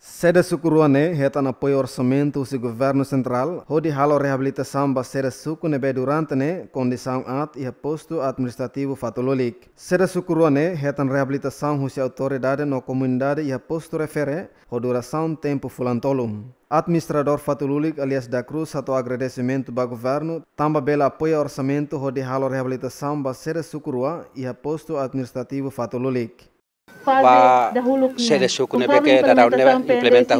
Sede sukuruane heta na apoio sementu si governo central, hodi halo rehabilitasam ba sede ne be durante ne kondisang at iha postu administrativo fatololik. Sede sucuruane heta na reabilitação si autoridade no komunidade iha postu refere, ho durasam tempo fulantolum. Administrador fatululik alias da Cruz atau agradecimento ba governo, tamba bela orsamento sementu hodi halo rehabilitasam ba sede sucurua iha postu administrativo fatululik wa sede suku nebeke dadaune implementa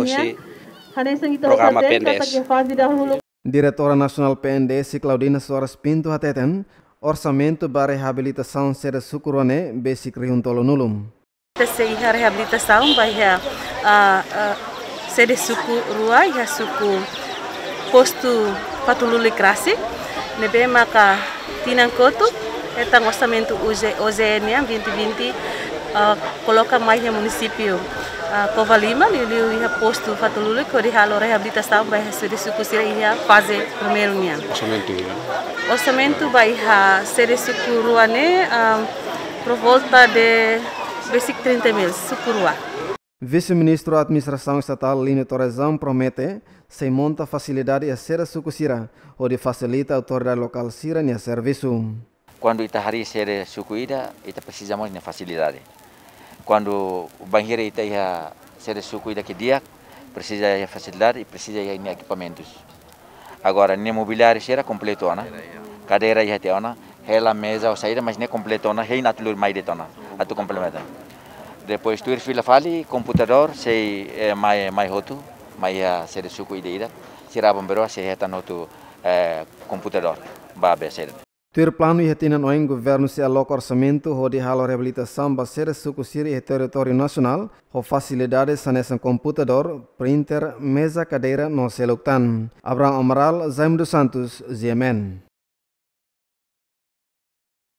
PNDS Claudina Suarez Pinto hateten orsamento ba rehabilitasaun sede sukurone basic riuntolo nulum. Tesei a reabilitação bahia a sede suku rua ya suku postu patululi krasi nebe maka tinang kotu etang orçamento binti 2020 Ah, coloca mais no município ah, Cova Lima, ele ia é posto fato Lula, que a reabilitação vai ser isso que O fazer primeiro minha. Orçamento. Né? Orçamento vai ser isso que ruane ah, por volta de 30 mil, sucurua. Vice-ministro da Administração Estatal Lino Torrezão promete se monta facilidade a ser a sucusira, onde facilita a autoridade local sira e serviço. Quando Itahari ser sucuída, Ita precisamos de facilidade. Quando o banheiro Ita ia ser sucuída que dia, precisa de facilidade e precisa de equipamentos. Agora, nem mobiliário será completo, né? Cadeira ia ter, né? a mesa ou saída, mas nem completo, né? Rei natur mais de tona, a tu complementa. Depois tu ir fila fali, computador, sei eh, mais mais roto, mais a ser sucuída, será bombeiro, será tanoto eh, computador, babe, será. Tyrplano retinando em governo se aloca ho ou de ralo reabilitação suku sucursir e território nacional ou facilidades sanessa computador, printer, mesa, cadeira no seluctan. Abraham Omaral Zaim Santos, Ziemen.